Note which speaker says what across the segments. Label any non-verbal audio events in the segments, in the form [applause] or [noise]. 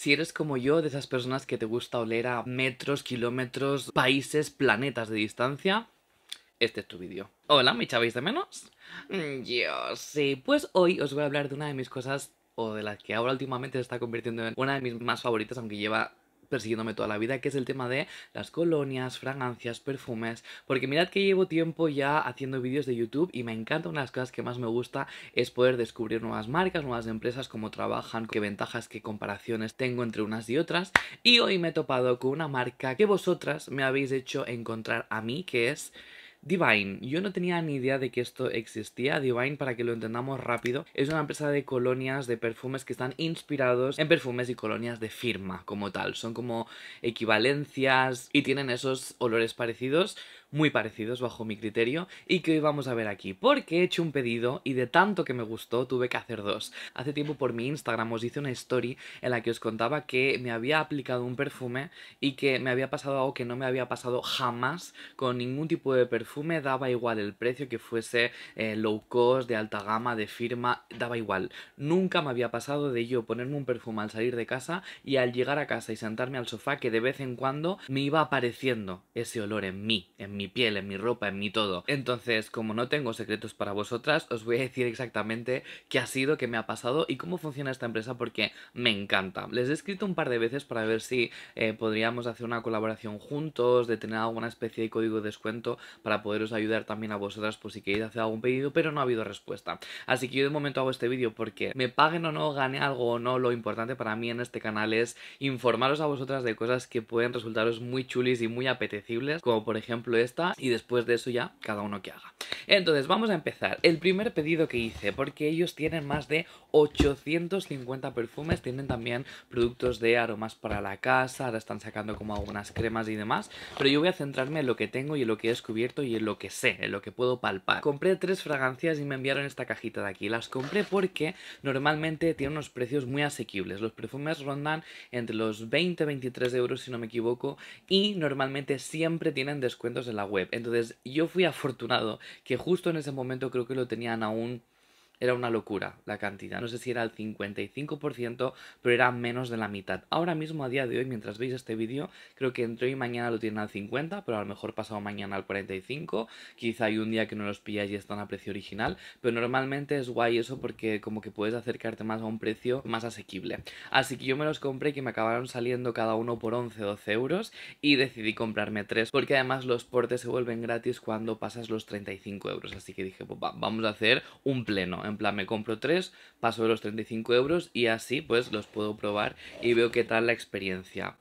Speaker 1: Si eres como yo, de esas personas que te gusta oler a metros, kilómetros, países, planetas de distancia, este es tu vídeo. Hola, ¿me echabais de menos? Mm, yo sí. Pues hoy os voy a hablar de una de mis cosas o de las que ahora últimamente se está convirtiendo en una de mis más favoritas, aunque lleva persiguiéndome toda la vida, que es el tema de las colonias, fragancias, perfumes, porque mirad que llevo tiempo ya haciendo vídeos de YouTube y me encanta una de las cosas que más me gusta es poder descubrir nuevas marcas, nuevas empresas, cómo trabajan, qué ventajas, qué comparaciones tengo entre unas y otras y hoy me he topado con una marca que vosotras me habéis hecho encontrar a mí, que es... Divine. Yo no tenía ni idea de que esto existía. Divine, para que lo entendamos rápido, es una empresa de colonias de perfumes que están inspirados en perfumes y colonias de firma como tal. Son como equivalencias y tienen esos olores parecidos muy parecidos bajo mi criterio y que hoy vamos a ver aquí, porque he hecho un pedido y de tanto que me gustó tuve que hacer dos. Hace tiempo por mi Instagram os hice una story en la que os contaba que me había aplicado un perfume y que me había pasado algo que no me había pasado jamás con ningún tipo de perfume, daba igual el precio que fuese eh, low cost, de alta gama, de firma, daba igual. Nunca me había pasado de yo ponerme un perfume al salir de casa y al llegar a casa y sentarme al sofá que de vez en cuando me iba apareciendo ese olor en mí, en mí mi piel, en mi ropa, en mi todo. Entonces, como no tengo secretos para vosotras, os voy a decir exactamente qué ha sido, qué me ha pasado y cómo funciona esta empresa porque me encanta. Les he escrito un par de veces para ver si eh, podríamos hacer una colaboración juntos, de tener alguna especie de código de descuento para poderos ayudar también a vosotras por si queréis hacer algún pedido, pero no ha habido respuesta. Así que yo de momento hago este vídeo porque me paguen o no, gane algo o no, lo importante para mí en este canal es informaros a vosotras de cosas que pueden resultaros muy chulis y muy apetecibles, como por ejemplo es y después de eso ya cada uno que haga. Entonces vamos a empezar. El primer pedido que hice, porque ellos tienen más de 850 perfumes, tienen también productos de aromas para la casa, ahora están sacando como algunas cremas y demás, pero yo voy a centrarme en lo que tengo y en lo que he descubierto y en lo que sé, en lo que puedo palpar. Compré tres fragancias y me enviaron esta cajita de aquí. Las compré porque normalmente tienen unos precios muy asequibles. Los perfumes rondan entre los 20-23 euros si no me equivoco y normalmente siempre tienen descuentos en la web. Entonces yo fui afortunado que justo en ese momento creo que lo tenían aún era una locura la cantidad. No sé si era el 55%, pero era menos de la mitad. Ahora mismo, a día de hoy, mientras veis este vídeo, creo que entre hoy y mañana lo tienen al 50, pero a lo mejor pasado mañana al 45. Quizá hay un día que no los pillas y están a precio original, pero normalmente es guay eso porque como que puedes acercarte más a un precio más asequible. Así que yo me los compré que me acabaron saliendo cada uno por 11 12 euros y decidí comprarme tres porque además los portes se vuelven gratis cuando pasas los 35 euros. Así que dije, pues vamos a hacer un pleno ¿eh? En plan, me compro tres, paso de los 35 euros y así pues los puedo probar y veo qué tal la experiencia.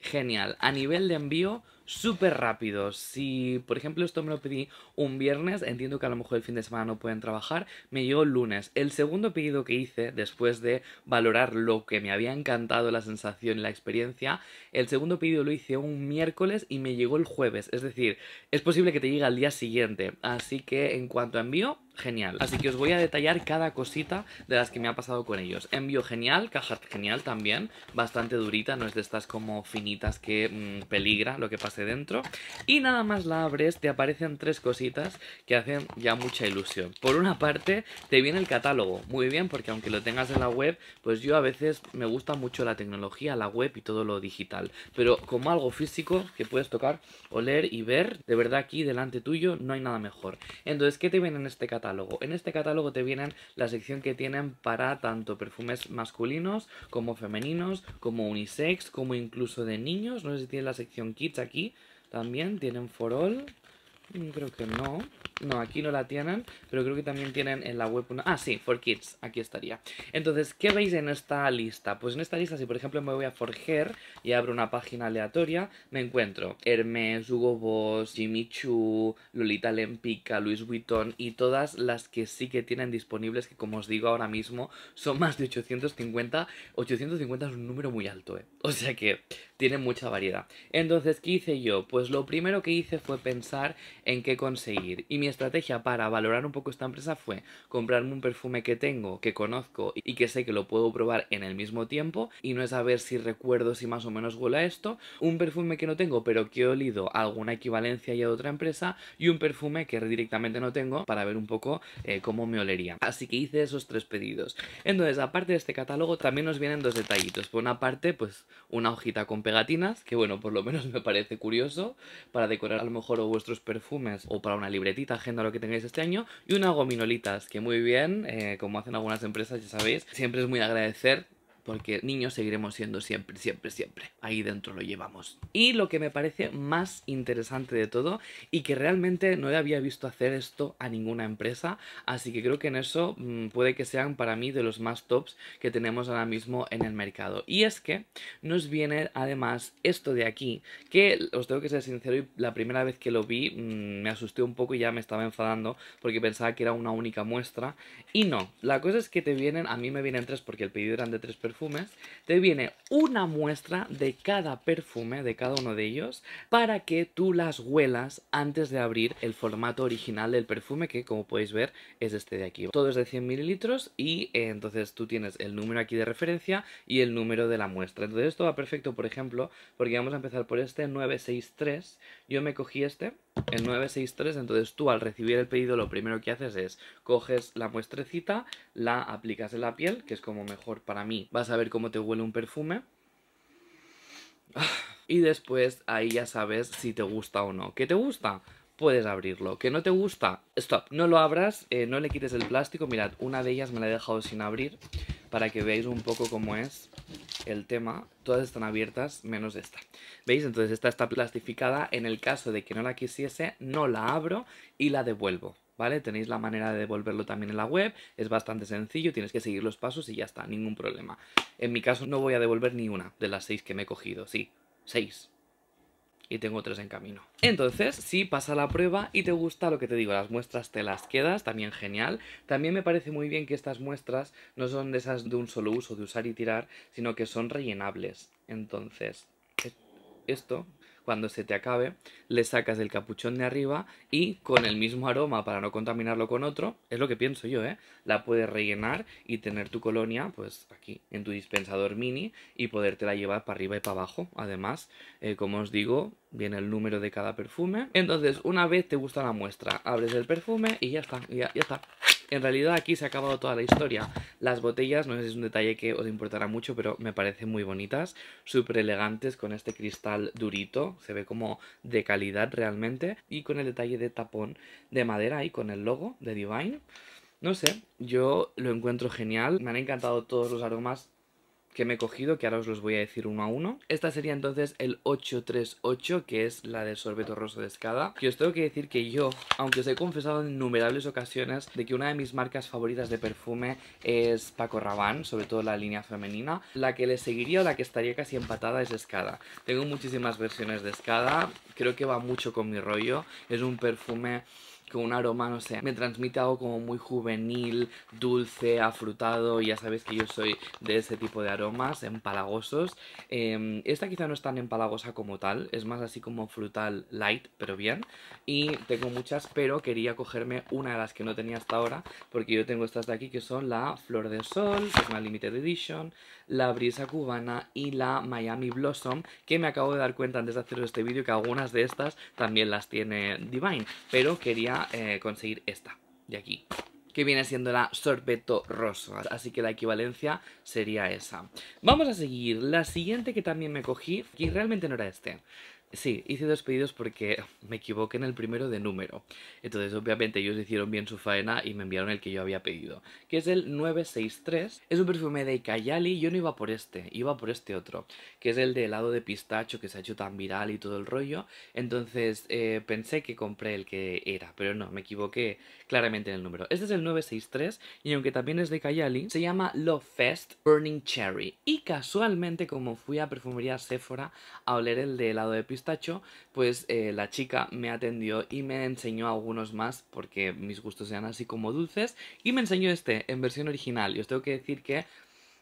Speaker 1: Genial. A nivel de envío, súper rápido. Si, por ejemplo, esto me lo pedí un viernes, entiendo que a lo mejor el fin de semana no pueden trabajar, me llegó el lunes. El segundo pedido que hice, después de valorar lo que me había encantado, la sensación y la experiencia, el segundo pedido lo hice un miércoles y me llegó el jueves. Es decir, es posible que te llegue al día siguiente. Así que en cuanto a envío, genial. Así que os voy a detallar cada cosita de las que me ha pasado con ellos. Envío genial, caja genial también, bastante durita, no es de estas como finitas que mm, peligra lo que pase dentro. Y nada más la abres, te aparecen tres cositas que hacen ya mucha ilusión. Por una parte, te viene el catálogo, muy bien, porque aunque lo tengas en la web, pues yo a veces me gusta mucho la tecnología, la web y todo lo digital. Pero como algo físico que puedes tocar, oler y ver, de verdad aquí delante tuyo no hay nada mejor. Entonces, ¿qué te viene en este catálogo? En este catálogo te vienen la sección que tienen para tanto perfumes masculinos como femeninos, como unisex, como incluso de niños. No sé si tienen la sección kits aquí. También tienen for all. Mm, creo que no. No, aquí no la tienen, pero creo que también tienen en la web una... Ah, sí, for kids, aquí estaría. Entonces, ¿qué veis en esta lista? Pues en esta lista, si por ejemplo me voy a Forger y abro una página aleatoria, me encuentro Hermes, Hugo Boss, Jimmy Choo, Lolita Lempica, Luis Vuitton y todas las que sí que tienen disponibles, que como os digo ahora mismo, son más de 850. 850 es un número muy alto, ¿eh? O sea que tiene mucha variedad. Entonces, ¿qué hice yo? Pues lo primero que hice fue pensar en qué conseguir. Y mi estrategia para valorar un poco esta empresa fue comprarme un perfume que tengo, que conozco y que sé que lo puedo probar en el mismo tiempo. Y no es a ver si recuerdo si más o menos huele a esto. Un perfume que no tengo, pero que he olido a alguna equivalencia y a otra empresa. Y un perfume que directamente no tengo para ver un poco eh, cómo me olería. Así que hice esos tres pedidos. Entonces, aparte de este catálogo, también nos vienen dos detallitos. Por una parte, pues una hojita con pegamento gatinas que bueno, por lo menos [laughs] me parece curioso, para decorar a lo mejor vuestros perfumes o para una libretita, agenda, lo que tengáis este año, y una gominolitas, que muy bien, eh, como hacen algunas empresas, ya sabéis, siempre es muy agradecer porque niños seguiremos siendo siempre, siempre, siempre. Ahí dentro lo llevamos. Y lo que me parece más interesante de todo y que realmente no había visto hacer esto a ninguna empresa, así que creo que en eso mm, puede que sean para mí de los más tops que tenemos ahora mismo en el mercado. Y es que nos viene además esto de aquí, que os tengo que ser sincero, y la primera vez que lo vi mm, me asusté un poco y ya me estaba enfadando porque pensaba que era una única muestra. Y no, la cosa es que te vienen, a mí me vienen tres porque el pedido eran de tres personas, perfumes, te viene una muestra de cada perfume, de cada uno de ellos, para que tú las huelas antes de abrir el formato original del perfume, que como podéis ver es este de aquí. Todo es de 100 mililitros y eh, entonces tú tienes el número aquí de referencia y el número de la muestra. Entonces esto va perfecto, por ejemplo, porque vamos a empezar por este 963. Yo me cogí este el 963, entonces tú al recibir el pedido lo primero que haces es coges la muestrecita, la aplicas en la piel, que es como mejor para mí. Vas a ver cómo te huele un perfume. Y después ahí ya sabes si te gusta o no. que te gusta? Puedes abrirlo. ¿Que no te gusta? Stop. No lo abras, eh, no le quites el plástico. Mirad, una de ellas me la he dejado sin abrir para que veáis un poco cómo es el tema, todas están abiertas menos esta. ¿Veis? Entonces esta está plastificada. En el caso de que no la quisiese, no la abro y la devuelvo. ¿Vale? Tenéis la manera de devolverlo también en la web, es bastante sencillo, tienes que seguir los pasos y ya está, ningún problema. En mi caso no voy a devolver ni una de las seis que me he cogido, sí, seis, y tengo tres en camino. Entonces, si pasa la prueba y te gusta lo que te digo, las muestras te las quedas, también genial. También me parece muy bien que estas muestras no son de esas de un solo uso, de usar y tirar, sino que son rellenables. Entonces, e-, esto cuando se te acabe, le sacas el capuchón de arriba y con el mismo aroma para no contaminarlo con otro, es lo que pienso yo, ¿eh? La puedes rellenar y tener tu colonia, pues aquí, en tu dispensador mini y podértela llevar para arriba y para abajo. Además, eh, como os digo, viene el número de cada perfume. Entonces, una vez te gusta la muestra, abres el perfume y ya está, ya está. En realidad aquí se ha acabado toda la historia. Las botellas, no sé si es un detalle que os importará mucho, pero me parecen muy bonitas, súper elegantes con este cristal durito, se ve como de calidad realmente, y con el detalle de tapón de madera y con el logo de Divine. No sé, yo lo encuentro genial, me han encantado todos los aromas que me he cogido, que ahora os los voy a decir uno a uno. Esta sería entonces el 838, que es la de sorbeto roso de escada. Y os tengo que decir que yo, aunque os he confesado en innumerables ocasiones de que una de mis marcas favoritas de perfume es Paco Rabanne, sobre todo la línea femenina, la que le seguiría o la que estaría casi empatada es escada. Tengo muchísimas versiones de escada, creo que va mucho con mi rollo, es un perfume que un aroma, no sé, me transmite algo como muy juvenil, dulce, afrutado, ya sabéis que yo soy de ese tipo de aromas, empalagosos. Em, esta quizá no es tan empalagosa como tal, es más así como frutal light, pero bien. Y tengo muchas, pero quería cogerme una de las que no tenía hasta ahora, porque yo tengo estas de aquí que son la Flor de Sol, que es una Limited Edition, la Brisa Cubana y la Miami Blossom, que me acabo de dar cuenta antes de hacer este vídeo que algunas de estas también las tiene Divine, pero quería eh, conseguir esta de aquí que viene siendo la sorbeto rosa, así que la equivalencia sería esa. Vamos a seguir, la siguiente que también me cogí, que realmente no era este, Sí, hice dos pedidos porque me equivoqué en el primero de número. Entonces, obviamente, ellos hicieron bien su faena y me enviaron el que yo había pedido, que es el 963. Es un perfume de Cayali. Yo no iba por este, iba por este otro, que es el de helado de pistacho que se ha hecho tan viral y todo el rollo. Entonces, eh, pensé que compré el que era, pero no, me equivoqué claramente en el número. Este es el 963 y aunque también es de Cayali, se llama Love Fest Burning Cherry. Y casualmente, como fui a perfumería Sephora a oler el de helado de pistacho, tacho, pues eh, la chica me atendió y me enseñó algunos más porque mis gustos sean así como dulces y me enseñó este en versión original. Y os tengo que decir que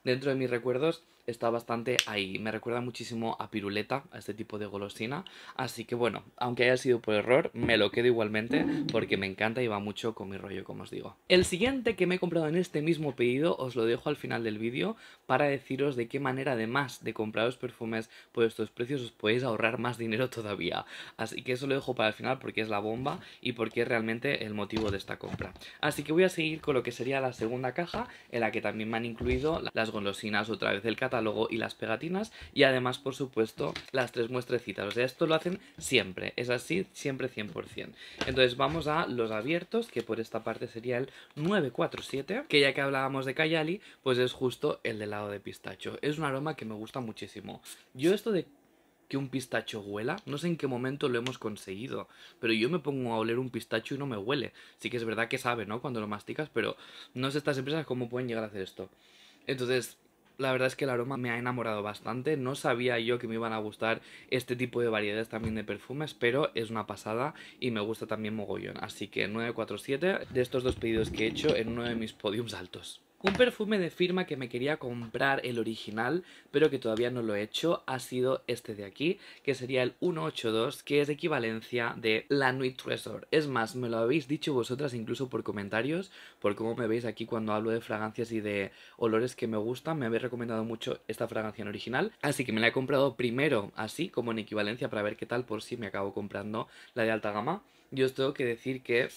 Speaker 1: dentro de mis recuerdos está bastante ahí. Me recuerda muchísimo a piruleta, a este tipo de golosina. Así que bueno, aunque haya sido por error, me lo quedo igualmente porque me encanta y va mucho con mi rollo, como os digo. El siguiente que me he comprado en este mismo pedido os lo dejo al final del vídeo para deciros de qué manera, además de compraros perfumes por estos precios, os podéis ahorrar más dinero todavía. Así que eso lo dejo para el final porque es la bomba y porque es realmente el motivo de esta compra. Así que voy a seguir con lo que sería la segunda caja, en la que también me han incluido las golosinas otra vez del catálogo luego y las pegatinas y además, por supuesto, las tres muestrecitas. O sea, esto lo hacen siempre, es así, siempre 100%. Entonces vamos a los abiertos, que por esta parte sería el 947, que ya que hablábamos de Cayali, pues es justo el de lado de pistacho. Es un aroma que me gusta muchísimo. Yo esto de que un pistacho huela. No sé en qué momento lo hemos conseguido, pero yo me pongo a oler un pistacho y no me huele. Sí que es verdad que sabe, ¿no? Cuando lo masticas, pero no sé estas empresas cómo pueden llegar a hacer esto. Entonces, la verdad es que el aroma me ha enamorado bastante. No sabía yo que me iban a gustar este tipo de variedades también de perfumes, pero es una pasada y me gusta también mogollón. Así que 947 de estos dos pedidos que he hecho en uno de mis podiums altos. Un perfume de firma que me quería comprar el original, pero que todavía no lo he hecho, ha sido este de aquí, que sería el 182, que es equivalencia de la Nuit Treasure. Es más, me lo habéis dicho vosotras incluso por comentarios, por cómo me veis aquí cuando hablo de fragancias y de olores que me gustan, me habéis recomendado mucho esta fragancia en original, así que me la he comprado primero así, como en equivalencia, para ver qué tal, por si me acabo comprando la de alta gama. Yo os tengo que decir que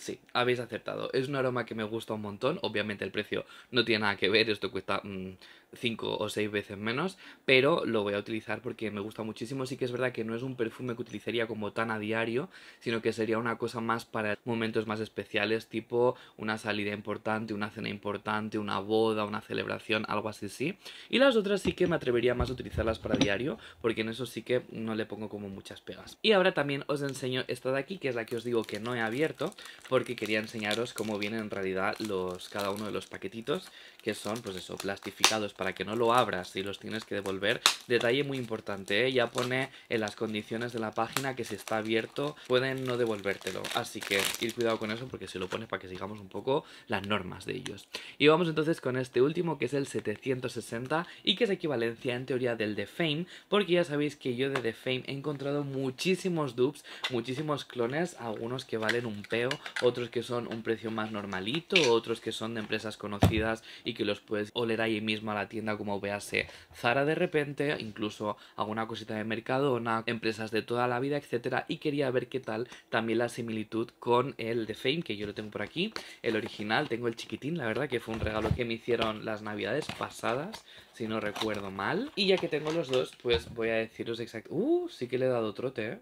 Speaker 1: Sí, habéis acertado. Es un aroma que me gusta un montón. Obviamente el precio no tiene nada que ver. Esto cuesta mm, 5 o 6 veces menos, pero lo voy a utilizar porque me gusta muchísimo. Sí que es verdad que no es un perfume que utilizaría como tan a diario, sino que sería una cosa más para momentos más especiales, tipo una salida importante, una cena importante, una boda, una celebración, algo así, sí. Y las otras sí que me atrevería más a utilizarlas para diario, porque en eso sí que no le pongo como muchas pegas. Y ahora también os enseño esta de aquí, que es la que os digo que no he abierto, porque quería enseñaros cómo vienen en realidad los cada uno de los paquetitos, que son, pues eso, plastificados para que no lo abras y los tienes que devolver. Detalle muy importante, ¿eh? ya pone en las condiciones de la página que si está abierto pueden no devolvértelo. Así que ir cuidado con eso porque se lo pone para que sigamos un poco las normas de ellos. Y vamos entonces con este último que es el 760 y que es equivalencia en teoría del The Fame porque ya sabéis que yo de The Fame he encontrado muchísimos dupes, muchísimos clones, algunos que valen un peo, otros que son un precio más normalito, otros que son de empresas conocidas y que los puedes oler ahí mismo a la tienda como véase Zara de repente, incluso alguna cosita de Mercadona, empresas de toda la vida, etcétera, y quería ver qué tal también la similitud con el de Fame, que yo lo tengo por aquí, el original, tengo el chiquitín, la verdad que fue un regalo que me hicieron las navidades pasadas, si no recuerdo mal. Y ya que tengo los dos, pues voy a deciros exacto... ¡Uh! Sí que le he dado trote, ¿eh?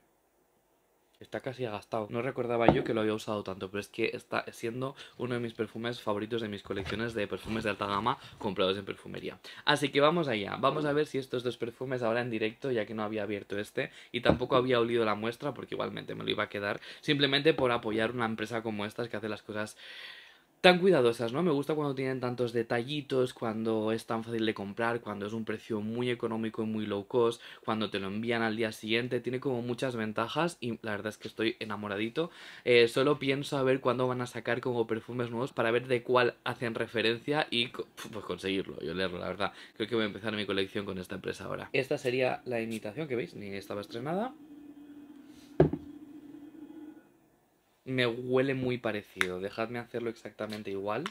Speaker 1: Está casi agastado, No recordaba yo que lo había usado tanto, pero es que está siendo uno de mis perfumes favoritos de mis colecciones de perfumes de alta gama comprados en perfumería. Así que vamos allá. Vamos a ver si estos dos perfumes ahora en directo, ya que no había abierto este y tampoco había olido la muestra, porque igualmente me lo iba a quedar, simplemente por apoyar una empresa como estas que hace las cosas tan cuidadosas, ¿no? Me gusta cuando tienen tantos detallitos, cuando es tan fácil de comprar, cuando es un precio muy económico y muy low cost, cuando te lo envían al día siguiente, tiene como muchas ventajas y la verdad es que estoy enamoradito. Eh, solo pienso a ver cuándo van a sacar como perfumes nuevos para ver de cuál hacen referencia y pues conseguirlo, yo leerlo, la verdad. Creo que voy a empezar mi colección con esta empresa ahora. Esta sería la imitación que veis, ni estaba estrenada me huele muy parecido. Dejadme hacerlo exactamente igual.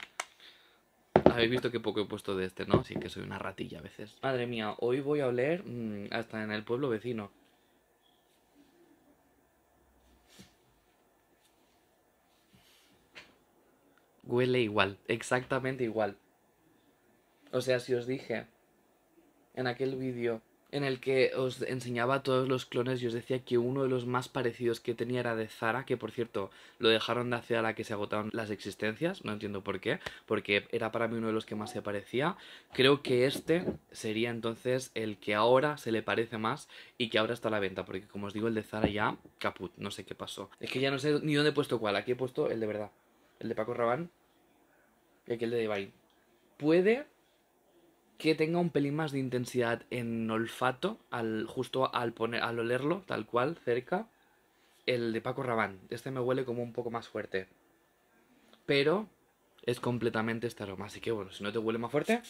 Speaker 1: Habéis visto que poco he puesto de este, ¿no? Así que soy una ratilla a veces. Madre mía, hoy voy a oler mm, hasta en el pueblo vecino. Huele igual, exactamente igual. O sea, si os dije en aquel vídeo en el que os enseñaba todos los clones y os decía que uno de los más parecidos que tenía era de Zara, que por cierto lo dejaron de hacer a la que se agotaron las existencias, no entiendo por qué, porque era para mí uno de los que más se parecía. Creo que este sería entonces el que ahora se le parece más y que ahora está a la venta, porque como os digo, el de Zara ya caput, no sé qué pasó. Es que ya no sé ni dónde he puesto cuál, aquí he puesto el de verdad, el de Paco Rabán y aquí el de Divine. Puede que tenga un pelín más de intensidad en olfato, al, justo al, poner, al olerlo, tal cual, cerca, el de Paco Rabán. Este me huele como un poco más fuerte. Pero es completamente este aroma. Así que bueno, si no te huele más fuerte,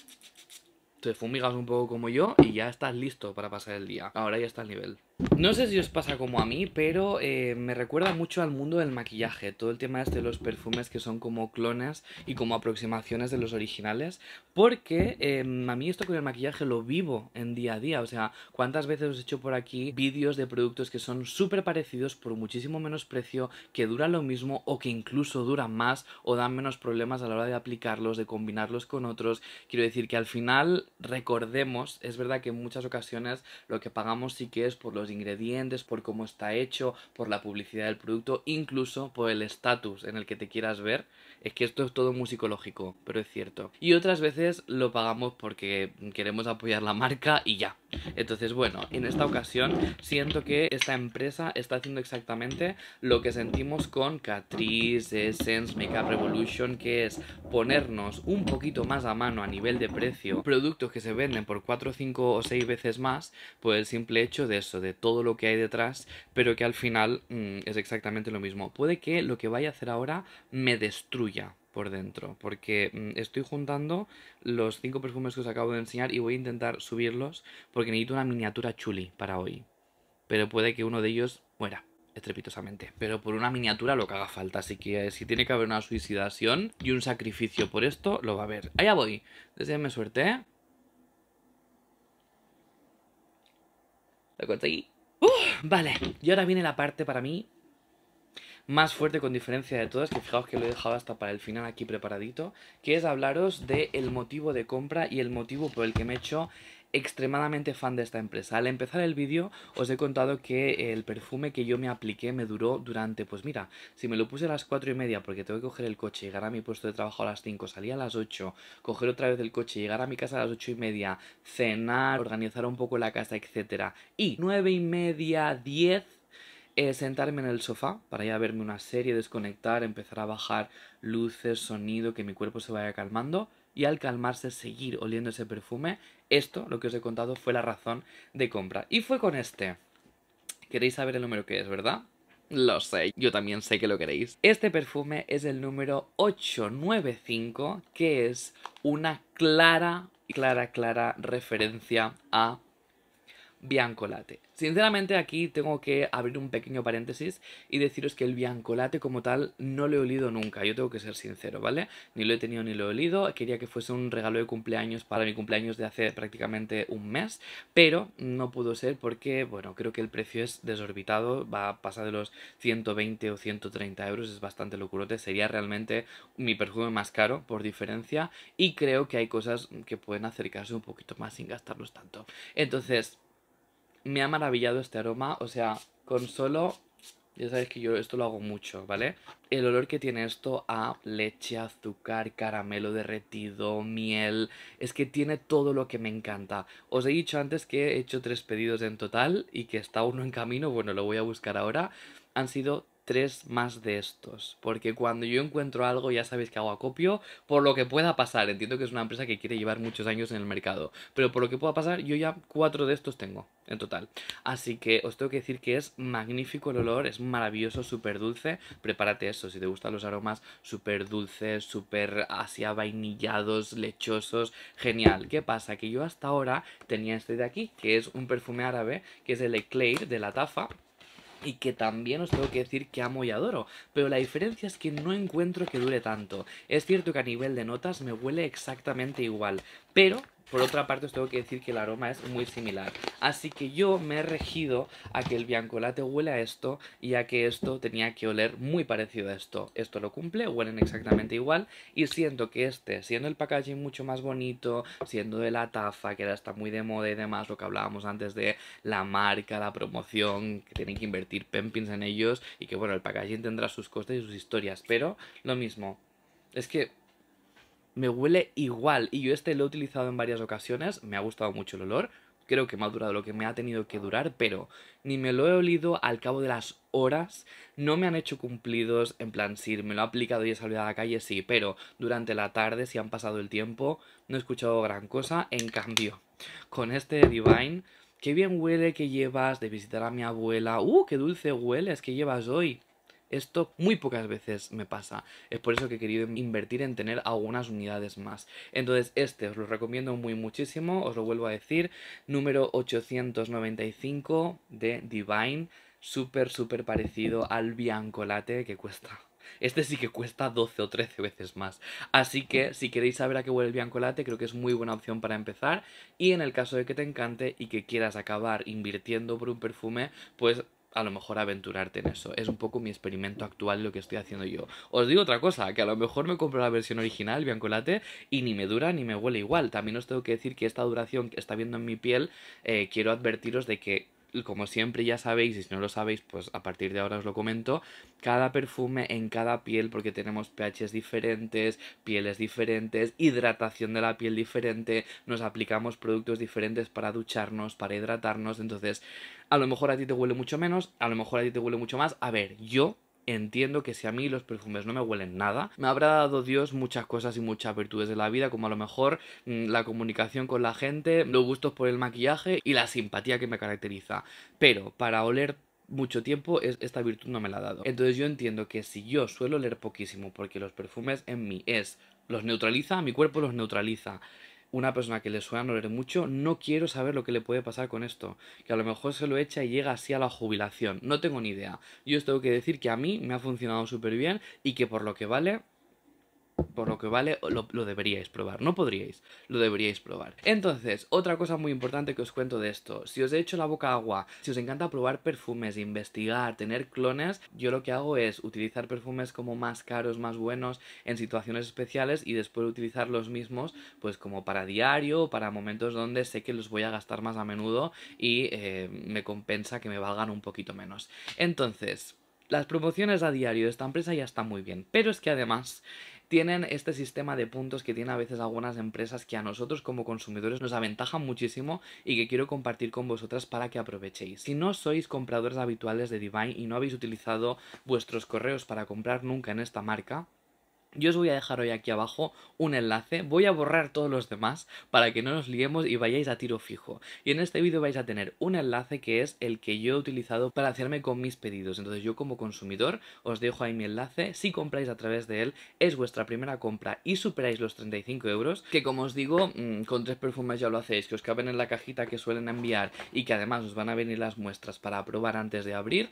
Speaker 1: te fumigas un poco como yo y ya estás listo para pasar el día. Ahora ya está el nivel. No sé si os pasa como a mí, pero eh, me recuerda mucho al mundo del maquillaje, todo el tema este de los perfumes que son como clones y como aproximaciones de los originales, porque em, a mí esto con el maquillaje lo vivo en día a día, o sea, cuántas veces os he hecho por aquí vídeos de productos que son súper parecidos por muchísimo menos precio, que duran lo mismo o que incluso duran más o dan menos problemas a la hora de aplicarlos, de combinarlos con otros, quiero decir que al final recordemos, es verdad que en muchas ocasiones lo que pagamos sí que es por los ingredientes, por cómo está hecho, por la publicidad del producto, incluso por el estatus en el que te quieras ver. Es que esto es todo musicológico, pero es cierto. Y otras veces lo pagamos porque queremos apoyar la marca y ya, entonces, bueno, en esta ocasión siento que esta empresa está haciendo exactamente lo que sentimos con Catrice, Essence, Makeup Revolution, que es ponernos un poquito más a mano a nivel de precio productos que se venden por 4, 5 o 6 veces más por el simple hecho de eso, de todo lo que hay detrás, pero que al final mm, es exactamente lo mismo. Puede que lo que vaya a hacer ahora me destruya, por dentro, porque mm, estoy juntando los cinco perfumes que os acabo de enseñar y voy a intentar subirlos porque necesito una miniatura chuli para hoy. Pero puede que uno de ellos muera estrepitosamente. Pero por una miniatura lo que haga falta. Así que eh, si tiene que haber una suicidación y un sacrificio por esto, lo va a haber. Allá voy. deséame suerte. ¿eh? Lo conseguí. ¡Uh! vale. Y ahora viene la parte para mí más fuerte con diferencia de todas, que fijaos que lo he dejado hasta para el final aquí preparadito, que es hablaros del motivo de compra y el motivo por el que me he hecho extremadamente fan de esta empresa. Al empezar el vídeo os he contado que el perfume que yo me apliqué me duró durante, pues mira, si me lo puse a las 4 y media porque tengo que coger el coche, llegar a mi puesto de trabajo a las 5, salir a las 8, coger otra vez el coche, llegar a mi casa a las 8 y media, cenar, organizar un poco la casa, etcétera Y 9 y media, 10 eh, sentarme en el sofá para ya verme una serie, desconectar, empezar a bajar luces, sonido, que mi cuerpo se vaya calmando y al calmarse seguir oliendo ese perfume. Esto, lo que os he contado, fue la razón de compra. Y fue con este. Queréis saber el número que es, ¿verdad? Lo sé, yo también sé que lo queréis. Este perfume es el número 895, que es una clara, clara, clara referencia a biancolate. Sinceramente aquí tengo que abrir un pequeño paréntesis y deciros que el biancolate como tal no lo he olido nunca, yo tengo que ser sincero, ¿vale? Ni lo he tenido ni lo he olido, quería que fuese un regalo de cumpleaños para mi cumpleaños de hace prácticamente un mes, pero no pudo ser porque, bueno, creo que el precio es desorbitado, va a pasar de los 120 o 130 euros, es bastante locurote, sería realmente mi perfume más caro por diferencia y creo que hay cosas que pueden acercarse un poquito más sin gastarlos tanto. Entonces, me ha maravillado este aroma, o sea, con solo... Ya sabéis que yo esto lo hago mucho, ¿vale? El olor que tiene esto a leche, azúcar, caramelo derretido, miel... Es que tiene todo lo que me encanta. Os he dicho antes que he hecho tres pedidos en total y que está uno en camino, bueno, lo voy a buscar ahora. Han sido tres más de estos. Porque cuando yo encuentro algo, ya sabéis que hago acopio por lo que pueda pasar. Entiendo que es una empresa que quiere llevar muchos años en el mercado. Pero por lo que pueda pasar, yo ya cuatro de estos tengo en total. Así que os tengo que decir que es magnífico el olor, es maravilloso, súper dulce. Prepárate eso, si te gustan los aromas súper dulces, súper así vainillados, lechosos. Genial. ¿Qué pasa? Que yo hasta ahora tenía este de aquí, que es un perfume árabe, que es el Eclair de la Tafa y que también os tengo que decir que amo y adoro, pero la diferencia es que no encuentro que dure tanto. Es cierto que a nivel de notas me huele exactamente igual, pero por otra parte, os tengo que decir que el aroma es muy similar. Así que yo me he regido a que el biancolate huele a esto y a que esto tenía que oler muy parecido a esto. Esto lo cumple, huelen exactamente igual y siento que este, siendo el packaging mucho más bonito, siendo de la tafa, que era está muy de moda y demás, lo que hablábamos antes de la marca, la promoción, que tienen que invertir pempins en ellos y que bueno, el packaging tendrá sus costes y sus historias, pero lo mismo. Es que me huele igual. Y yo este lo he utilizado en varias ocasiones, me ha gustado mucho el olor. Creo que me ha durado lo que me ha tenido que durar, pero ni me lo he olido al cabo de las horas, no me han hecho cumplidos, en plan, si me lo ha aplicado y he salido a la calle, sí, pero durante la tarde, si han pasado el tiempo, no he escuchado gran cosa. En cambio, con este Divine, qué bien huele que llevas de visitar a mi abuela, ¡uh, qué dulce hueles que llevas hoy! Esto muy pocas veces me pasa. Es por eso que he querido invertir en tener algunas unidades más. Entonces este os lo recomiendo muy muchísimo, os lo vuelvo a decir. Número 895 de Divine. Súper, súper parecido al Biancolate que cuesta este sí que cuesta 12 o 13 veces más. Así que si queréis saber a qué huele el biancolate, creo que es muy buena opción para empezar. Y en el caso de que te encante y que quieras acabar invirtiendo por un perfume, pues a lo mejor aventurarte en eso. Es un poco mi experimento actual lo que estoy haciendo yo. Os digo otra cosa, que a lo mejor me compro la versión original, Biancolate, y ni me dura ni me huele igual. También os tengo que decir que esta duración que está viendo en mi piel, eh, quiero advertiros de que como siempre ya sabéis, y si no lo sabéis, pues a partir de ahora os lo comento, cada perfume en cada piel, porque tenemos pHs diferentes, pieles diferentes, hidratación de la piel diferente, nos aplicamos productos diferentes para ducharnos, para hidratarnos, entonces a lo mejor a ti te huele mucho menos, a lo mejor a ti te huele mucho más, a ver, yo entiendo que si a mí los perfumes no me huelen nada, me habrá dado Dios muchas cosas y muchas virtudes de la vida, como a lo mejor mm, la comunicación con la gente, los gustos por el maquillaje y la simpatía que me caracteriza. Pero para oler mucho tiempo esta virtud no me la ha dado. Entonces yo entiendo que si yo suelo oler poquísimo porque los perfumes en mí es los neutraliza, mi cuerpo los neutraliza una persona que le suena leer mucho, no quiero saber lo que le puede pasar con esto. Que a lo mejor se lo echa y llega así a la jubilación. No tengo ni idea. Yo os tengo que decir que a mí me ha funcionado súper bien y que por lo que vale, por lo que vale, lo, deberíais probar. No podríais, lo deberíais probar. Entonces, otra cosa muy importante que os cuento de esto. Si os he hecho la boca agua, si os encanta probar perfumes, investigar, tener clones, yo lo que hago es utilizar perfumes como más caros, más buenos, en situaciones especiales y después utilizar los mismos, pues como para diario, o para momentos donde sé que los voy a gastar más a menudo y eh, me compensa que me valgan un poquito menos. Entonces... Las promociones a diario de esta empresa ya están muy bien, pero es que además tienen este sistema de puntos que tiene a veces algunas empresas que a nosotros como consumidores nos aventajan muchísimo y que quiero compartir con vosotras para que aprovechéis. Si no sois compradores habituales de Divine y no habéis utilizado vuestros correos para comprar nunca en esta marca, yo os voy a dejar hoy aquí abajo un enlace, voy a borrar todos los demás para que no nos liemos y vayáis a tiro fijo. Y en este vídeo vais a tener un enlace que es el que yo he utilizado para hacerme con mis pedidos. Entonces yo como consumidor os dejo ahí mi enlace, si compráis a través de él es vuestra primera compra y superáis los 35 euros, que como os digo, mm, con tres perfumes ya lo hacéis, que os caben en la cajita que suelen enviar y que además os van a venir las muestras para probar antes de abrir,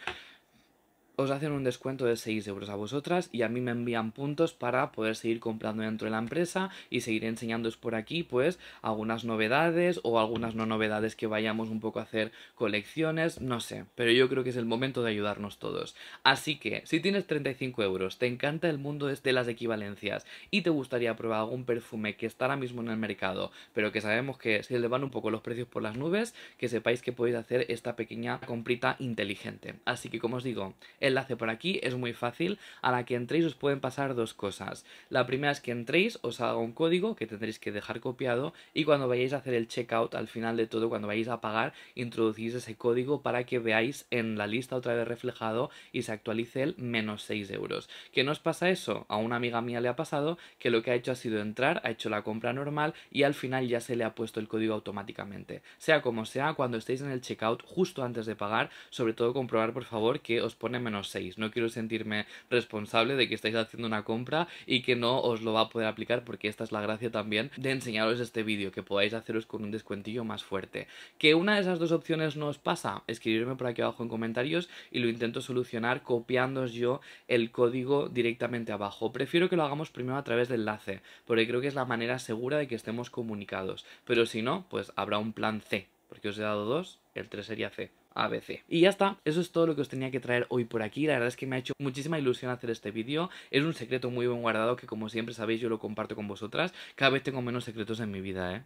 Speaker 1: os hacen un descuento de 6 euros a vosotras y a mí me envían puntos para poder seguir comprando dentro de la empresa y seguir enseñándoos por aquí pues algunas novedades o algunas no novedades que vayamos un poco a hacer colecciones, no sé, pero yo creo que es el momento de ayudarnos todos. Así que si tienes 35 euros, te encanta el mundo este de las equivalencias y te gustaría probar algún perfume que está ahora mismo en el mercado, pero que sabemos que se van un poco los precios por las nubes, que sepáis que podéis hacer esta pequeña comprita inteligente. Así que como os digo, enlace por aquí, es muy fácil, a la que entréis os pueden pasar dos cosas. La primera es que entréis, os haga un código que tendréis que dejar copiado y cuando vayáis a hacer el checkout, al final de todo, cuando vayáis a pagar, introducís ese código para que veáis en la lista otra vez reflejado y se actualice el menos 6 euros. ¿Qué nos pasa eso? A una amiga mía le ha pasado que lo que ha hecho ha sido entrar, ha hecho la compra normal y al final ya se le ha puesto el código automáticamente. Sea como sea, cuando estéis en el checkout justo antes de pagar, sobre todo comprobar por favor que os pone menos 6. No quiero sentirme responsable de que estáis haciendo una compra y que no os lo va a poder aplicar porque esta es la gracia también de enseñaros este vídeo, que podáis haceros con un descuentillo más fuerte. Que una de esas dos opciones no os pasa, escribirme por aquí abajo en comentarios y lo intento solucionar copiándoos yo el código directamente abajo. Prefiero que lo hagamos primero a través del enlace, porque creo que es la manera segura de que estemos comunicados. Pero si no, pues habrá un plan C, porque os he dado dos, el 3 sería C. ABC. Y ya está, eso es todo lo que os tenía que traer hoy por aquí. La verdad es que me ha hecho muchísima ilusión hacer este vídeo. Es un secreto muy bien guardado que como siempre sabéis yo lo comparto con vosotras. Cada vez tengo menos secretos en mi vida, ¿eh?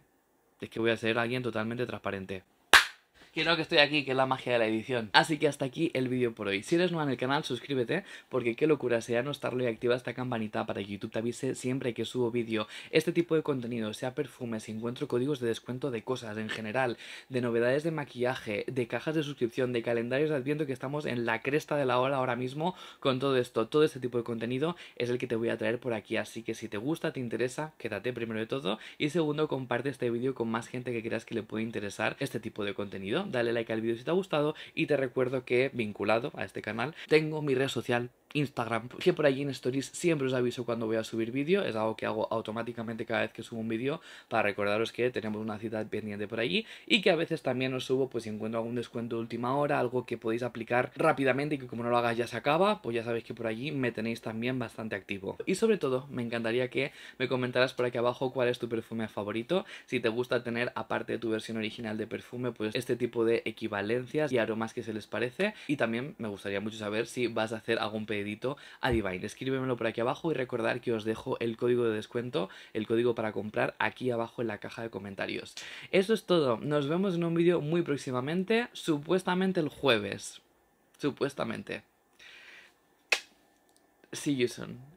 Speaker 1: Es que voy a ser alguien totalmente transparente que no, que estoy aquí, que es la magia de la edición. Así que hasta aquí el vídeo por hoy. Si eres nuevo en el canal, suscríbete, porque qué locura sea no estarlo y activa esta campanita para que YouTube te avise siempre que subo vídeo. Este tipo de contenido, sea perfumes, encuentro códigos de descuento de cosas en general, de novedades de maquillaje, de cajas de suscripción, de calendarios de adviento que estamos en la cresta de la hora ahora mismo con todo esto. Todo este tipo de contenido es el que te voy a traer por aquí, así que si te gusta, te interesa, quédate primero de todo y segundo, comparte este vídeo con más gente que creas que le puede interesar este tipo de contenido dale like al vídeo si te ha gustado y te recuerdo que vinculado a este canal tengo mi red social Instagram, que por allí en Stories siempre os aviso cuando voy a subir vídeo, es algo que hago automáticamente cada vez que subo un vídeo para recordaros que tenemos una cita pendiente por allí y que a veces también os subo pues si encuentro algún descuento de última hora, algo que podéis aplicar rápidamente y que como no lo hagas ya se acaba, pues ya sabéis que por allí me tenéis también bastante activo. Y sobre todo me encantaría que me comentaras por aquí abajo cuál es tu perfume favorito, si te gusta tener aparte de tu versión original de perfume pues este tipo de equivalencias y aromas que se les parece y también me gustaría mucho saber si vas a hacer algún pedido edito a Divine. Escríbemelo por aquí abajo y recordar que os dejo el código de descuento, el código para comprar aquí abajo en la caja de comentarios. Eso es todo, nos vemos en un vídeo muy próximamente, supuestamente el jueves. Supuestamente. See you